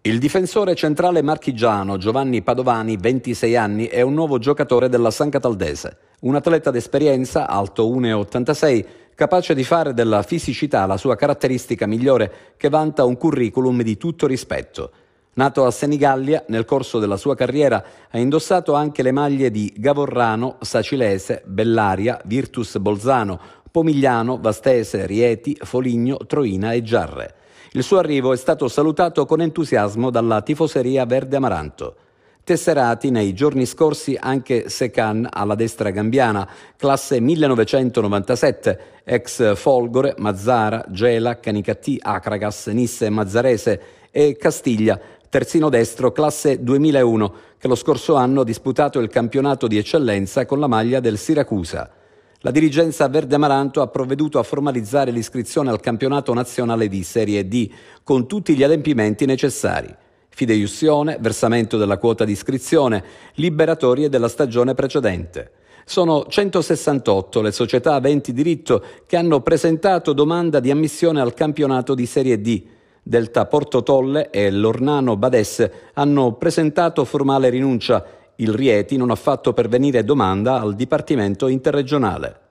Il difensore centrale marchigiano Giovanni Padovani, 26 anni, è un nuovo giocatore della San Cataldese. Un atleta d'esperienza, alto 1,86, capace di fare della fisicità la sua caratteristica migliore, che vanta un curriculum di tutto rispetto. Nato a Senigallia, nel corso della sua carriera ha indossato anche le maglie di Gavorrano, Sacilese, Bellaria, Virtus Bolzano, Pomigliano, Vastese, Rieti, Foligno, Troina e Giarre. Il suo arrivo è stato salutato con entusiasmo dalla tifoseria verde amaranto. Tesserati nei giorni scorsi anche Secan alla destra gambiana, classe 1997, ex Folgore, Mazzara, Gela, Canicattì, Acragas, Nisse, Mazzarese e Castiglia, terzino destro classe 2001, che lo scorso anno ha disputato il campionato di eccellenza con la maglia del Siracusa. La dirigenza Verde Amaranto ha provveduto a formalizzare l'iscrizione al campionato nazionale di Serie D con tutti gli adempimenti necessari. Fideiussione, versamento della quota di iscrizione, liberatorie della stagione precedente. Sono 168 le società aventi diritto che hanno presentato domanda di ammissione al campionato di Serie D. Delta Portotolle e Lornano Badesse hanno presentato formale rinuncia il Rieti non ha fatto pervenire domanda al Dipartimento interregionale.